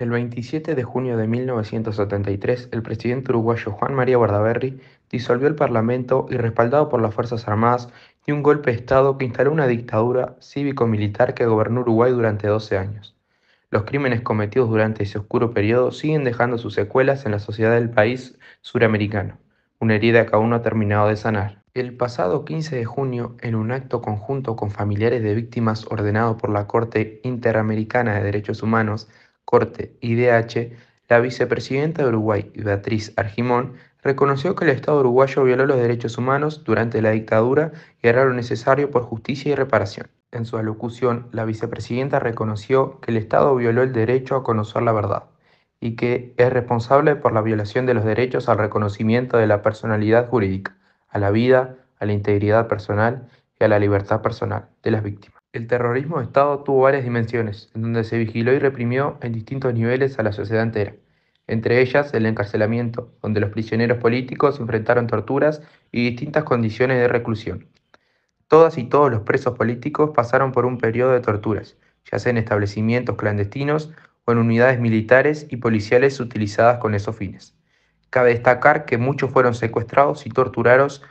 El 27 de junio de 1973, el presidente uruguayo Juan María Guardaberry disolvió el Parlamento y, respaldado por las Fuerzas Armadas, dio un golpe de Estado que instaló una dictadura cívico-militar que gobernó Uruguay durante 12 años. Los crímenes cometidos durante ese oscuro periodo siguen dejando sus secuelas en la sociedad del país suramericano, una herida que aún no ha terminado de sanar. El pasado 15 de junio, en un acto conjunto con familiares de víctimas ordenado por la Corte Interamericana de Derechos Humanos, Corte IDH, la vicepresidenta de Uruguay, Beatriz Argimón, reconoció que el Estado uruguayo violó los derechos humanos durante la dictadura y era lo necesario por justicia y reparación. En su alocución, la vicepresidenta reconoció que el Estado violó el derecho a conocer la verdad y que es responsable por la violación de los derechos al reconocimiento de la personalidad jurídica, a la vida, a la integridad personal y a la libertad personal de las víctimas. El terrorismo de Estado tuvo varias dimensiones, en donde se vigiló y reprimió en distintos niveles a la sociedad entera, entre ellas el encarcelamiento, donde los prisioneros políticos enfrentaron torturas y distintas condiciones de reclusión. Todas y todos los presos políticos pasaron por un periodo de torturas, ya sea en establecimientos clandestinos o en unidades militares y policiales utilizadas con esos fines. Cabe destacar que muchos fueron secuestrados y torturados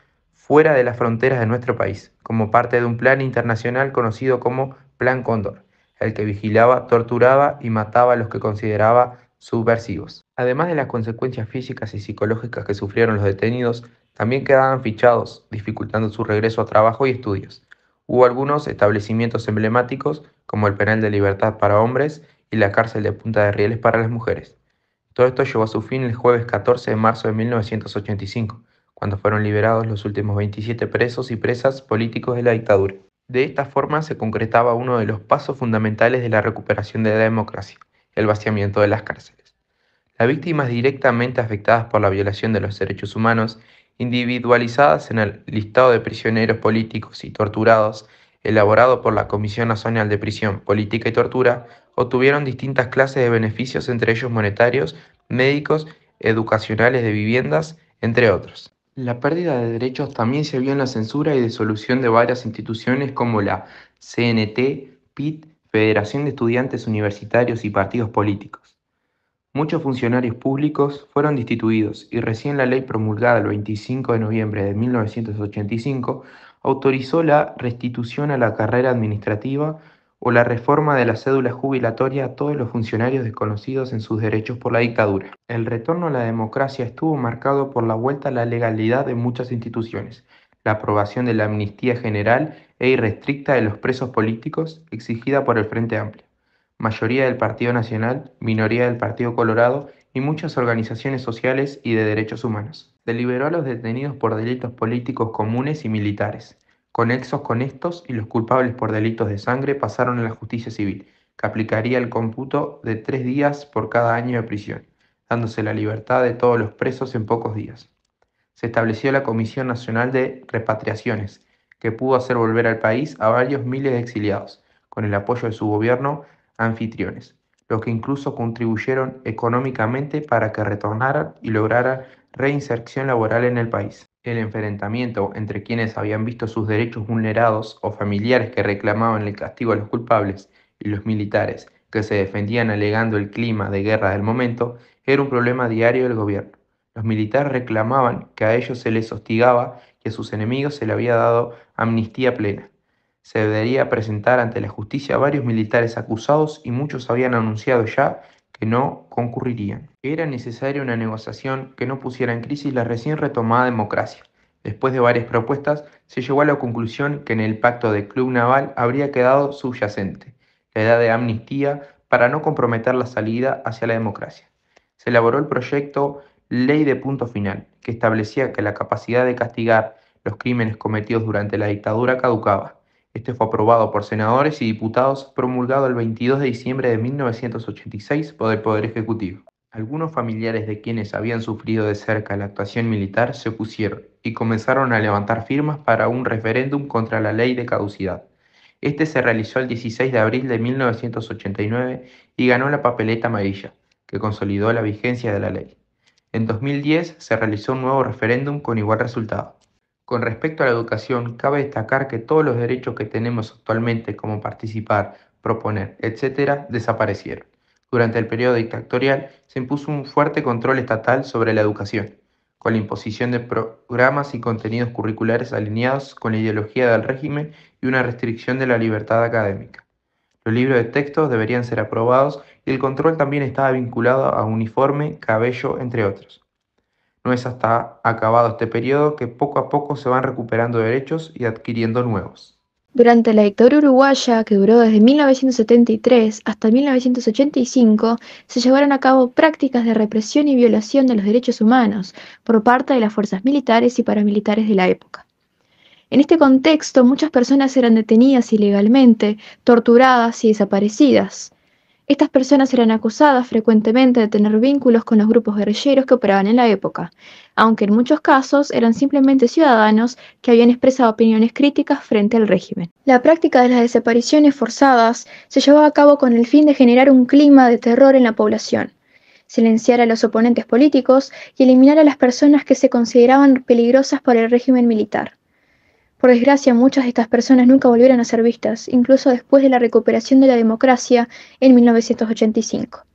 fuera de las fronteras de nuestro país, como parte de un plan internacional conocido como Plan Cóndor, el que vigilaba, torturaba y mataba a los que consideraba subversivos. Además de las consecuencias físicas y psicológicas que sufrieron los detenidos, también quedaban fichados, dificultando su regreso a trabajo y estudios. Hubo algunos establecimientos emblemáticos, como el penal de libertad para hombres y la cárcel de Punta de Rieles para las mujeres. Todo esto llegó a su fin el jueves 14 de marzo de 1985, cuando fueron liberados los últimos 27 presos y presas políticos de la dictadura. De esta forma se concretaba uno de los pasos fundamentales de la recuperación de la democracia, el vaciamiento de las cárceles. Las víctimas directamente afectadas por la violación de los derechos humanos, individualizadas en el listado de prisioneros políticos y torturados elaborado por la Comisión Nacional de Prisión, Política y Tortura, obtuvieron distintas clases de beneficios, entre ellos monetarios, médicos, educacionales de viviendas, entre otros. La pérdida de derechos también se vio en la censura y disolución de varias instituciones como la CNT, PIT, Federación de Estudiantes Universitarios y Partidos Políticos. Muchos funcionarios públicos fueron destituidos y recién la ley promulgada el 25 de noviembre de 1985 autorizó la restitución a la carrera administrativa o la reforma de la cédula jubilatoria a todos los funcionarios desconocidos en sus derechos por la dictadura. El retorno a la democracia estuvo marcado por la vuelta a la legalidad de muchas instituciones, la aprobación de la amnistía general e irrestricta de los presos políticos exigida por el Frente Amplio, mayoría del Partido Nacional, minoría del Partido Colorado y muchas organizaciones sociales y de derechos humanos. Deliberó a los detenidos por delitos políticos comunes y militares conexos con estos y los culpables por delitos de sangre pasaron a la justicia civil, que aplicaría el cómputo de tres días por cada año de prisión, dándose la libertad de todos los presos en pocos días. Se estableció la Comisión Nacional de Repatriaciones, que pudo hacer volver al país a varios miles de exiliados, con el apoyo de su gobierno anfitriones, los que incluso contribuyeron económicamente para que retornaran y lograra reinserción laboral en el país el enfrentamiento entre quienes habían visto sus derechos vulnerados o familiares que reclamaban el castigo a los culpables y los militares que se defendían alegando el clima de guerra del momento era un problema diario del gobierno. Los militares reclamaban que a ellos se les hostigaba que a sus enemigos se le había dado amnistía plena. Se debería presentar ante la justicia varios militares acusados y muchos habían anunciado ya que no concurrirían. Era necesaria una negociación que no pusiera en crisis la recién retomada democracia. Después de varias propuestas, se llegó a la conclusión que en el pacto de Club Naval habría quedado subyacente la edad de amnistía para no comprometer la salida hacia la democracia. Se elaboró el proyecto Ley de Punto Final, que establecía que la capacidad de castigar los crímenes cometidos durante la dictadura caducaba este fue aprobado por senadores y diputados, promulgado el 22 de diciembre de 1986 por el Poder Ejecutivo. Algunos familiares de quienes habían sufrido de cerca la actuación militar se opusieron y comenzaron a levantar firmas para un referéndum contra la ley de caducidad. Este se realizó el 16 de abril de 1989 y ganó la papeleta amarilla, que consolidó la vigencia de la ley. En 2010 se realizó un nuevo referéndum con igual resultado. Con respecto a la educación, cabe destacar que todos los derechos que tenemos actualmente, como participar, proponer, etc., desaparecieron. Durante el periodo dictatorial se impuso un fuerte control estatal sobre la educación, con la imposición de programas y contenidos curriculares alineados con la ideología del régimen y una restricción de la libertad académica. Los libros de texto deberían ser aprobados y el control también estaba vinculado a uniforme, cabello, entre otros. No es hasta acabado este periodo que poco a poco se van recuperando derechos y adquiriendo nuevos. Durante la dictadura uruguaya, que duró desde 1973 hasta 1985, se llevaron a cabo prácticas de represión y violación de los derechos humanos por parte de las fuerzas militares y paramilitares de la época. En este contexto, muchas personas eran detenidas ilegalmente, torturadas y desaparecidas. Estas personas eran acusadas frecuentemente de tener vínculos con los grupos guerrilleros que operaban en la época, aunque en muchos casos eran simplemente ciudadanos que habían expresado opiniones críticas frente al régimen. La práctica de las desapariciones forzadas se llevaba a cabo con el fin de generar un clima de terror en la población, silenciar a los oponentes políticos y eliminar a las personas que se consideraban peligrosas para el régimen militar. Por desgracia, muchas de estas personas nunca volvieron a ser vistas, incluso después de la recuperación de la democracia en 1985.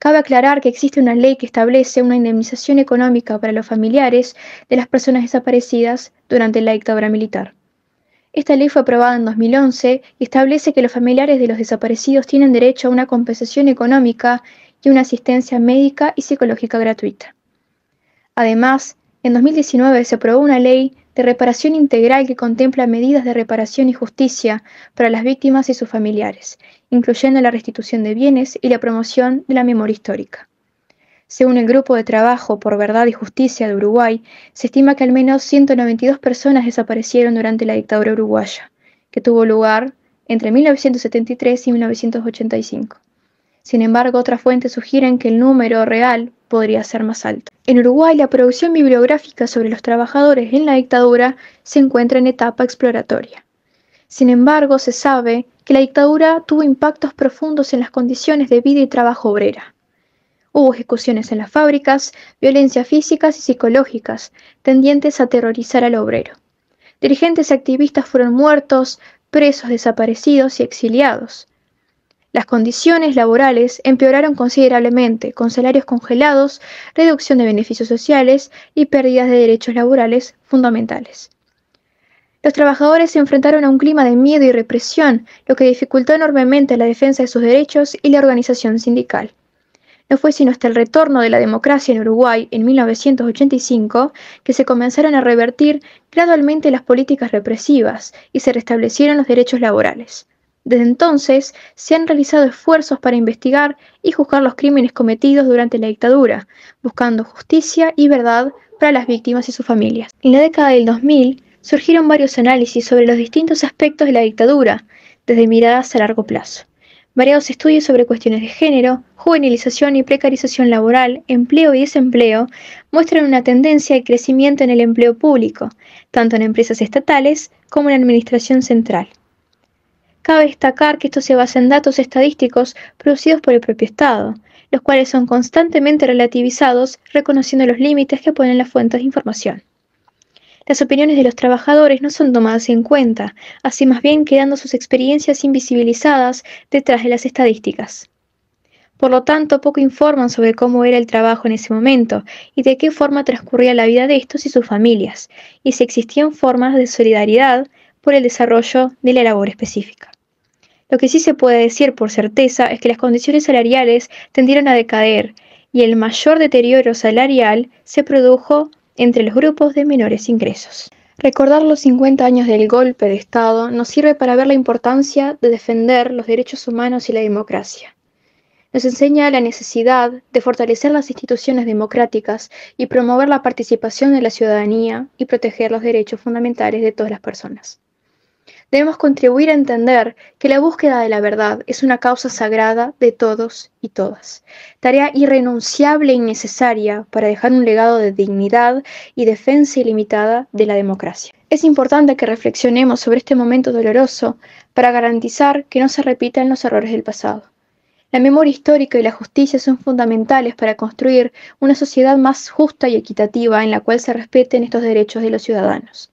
Cabe aclarar que existe una ley que establece una indemnización económica para los familiares de las personas desaparecidas durante la dictadura militar. Esta ley fue aprobada en 2011 y establece que los familiares de los desaparecidos tienen derecho a una compensación económica y una asistencia médica y psicológica gratuita. Además, en 2019 se aprobó una ley de reparación integral que contempla medidas de reparación y justicia para las víctimas y sus familiares, incluyendo la restitución de bienes y la promoción de la memoria histórica. Según el Grupo de Trabajo por Verdad y Justicia de Uruguay, se estima que al menos 192 personas desaparecieron durante la dictadura uruguaya, que tuvo lugar entre 1973 y 1985. Sin embargo, otras fuentes sugieren que el número real podría ser más alto. En Uruguay, la producción bibliográfica sobre los trabajadores en la dictadura se encuentra en etapa exploratoria. Sin embargo, se sabe que la dictadura tuvo impactos profundos en las condiciones de vida y trabajo obrera. Hubo ejecuciones en las fábricas, violencia físicas y psicológicas, tendientes a aterrorizar al obrero. Dirigentes y activistas fueron muertos, presos, desaparecidos y exiliados. Las condiciones laborales empeoraron considerablemente, con salarios congelados, reducción de beneficios sociales y pérdidas de derechos laborales fundamentales. Los trabajadores se enfrentaron a un clima de miedo y represión, lo que dificultó enormemente la defensa de sus derechos y la organización sindical. No fue sino hasta el retorno de la democracia en Uruguay en 1985 que se comenzaron a revertir gradualmente las políticas represivas y se restablecieron los derechos laborales. Desde entonces, se han realizado esfuerzos para investigar y juzgar los crímenes cometidos durante la dictadura, buscando justicia y verdad para las víctimas y sus familias. En la década del 2000, surgieron varios análisis sobre los distintos aspectos de la dictadura, desde miradas a largo plazo. Variados estudios sobre cuestiones de género, juvenilización y precarización laboral, empleo y desempleo muestran una tendencia al crecimiento en el empleo público, tanto en empresas estatales como en la administración central. Cabe destacar que esto se basa en datos estadísticos producidos por el propio Estado, los cuales son constantemente relativizados, reconociendo los límites que ponen las fuentes de información. Las opiniones de los trabajadores no son tomadas en cuenta, así más bien quedando sus experiencias invisibilizadas detrás de las estadísticas. Por lo tanto, poco informan sobre cómo era el trabajo en ese momento y de qué forma transcurría la vida de estos y sus familias, y si existían formas de solidaridad por el desarrollo de la labor específica. Lo que sí se puede decir por certeza es que las condiciones salariales tendieron a decaer y el mayor deterioro salarial se produjo entre los grupos de menores ingresos. Recordar los 50 años del golpe de Estado nos sirve para ver la importancia de defender los derechos humanos y la democracia. Nos enseña la necesidad de fortalecer las instituciones democráticas y promover la participación de la ciudadanía y proteger los derechos fundamentales de todas las personas debemos contribuir a entender que la búsqueda de la verdad es una causa sagrada de todos y todas, tarea irrenunciable y necesaria para dejar un legado de dignidad y defensa ilimitada de la democracia. Es importante que reflexionemos sobre este momento doloroso para garantizar que no se repitan los errores del pasado. La memoria histórica y la justicia son fundamentales para construir una sociedad más justa y equitativa en la cual se respeten estos derechos de los ciudadanos.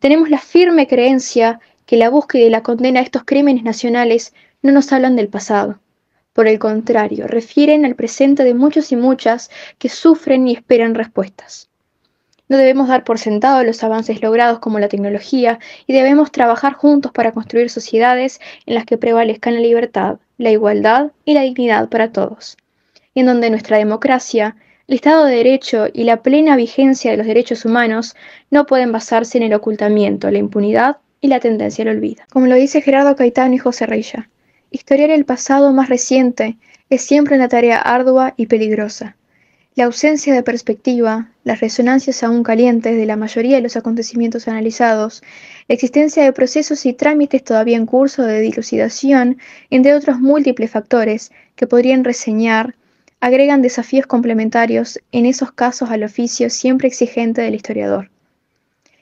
Tenemos la firme creencia que la búsqueda y la condena a estos crímenes nacionales no nos hablan del pasado. Por el contrario, refieren al presente de muchos y muchas que sufren y esperan respuestas. No debemos dar por sentado los avances logrados como la tecnología y debemos trabajar juntos para construir sociedades en las que prevalezcan la libertad, la igualdad y la dignidad para todos, y en donde nuestra democracia, el Estado de Derecho y la plena vigencia de los derechos humanos no pueden basarse en el ocultamiento, la impunidad y la tendencia al olvido. Como lo dice Gerardo Caetano y José Reilla, historiar el pasado más reciente es siempre una tarea ardua y peligrosa. La ausencia de perspectiva, las resonancias aún calientes de la mayoría de los acontecimientos analizados, la existencia de procesos y trámites todavía en curso de dilucidación, entre otros múltiples factores que podrían reseñar, agregan desafíos complementarios en esos casos al oficio siempre exigente del historiador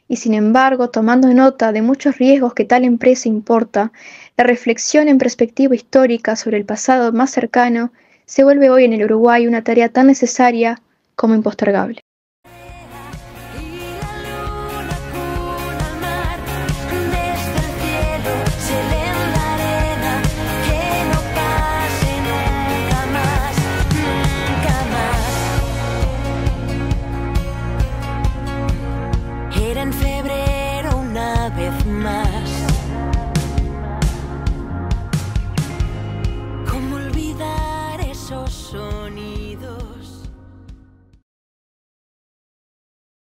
y sin embargo, tomando nota de muchos riesgos que tal empresa importa, la reflexión en perspectiva histórica sobre el pasado más cercano se vuelve hoy en el Uruguay una tarea tan necesaria como impostergable.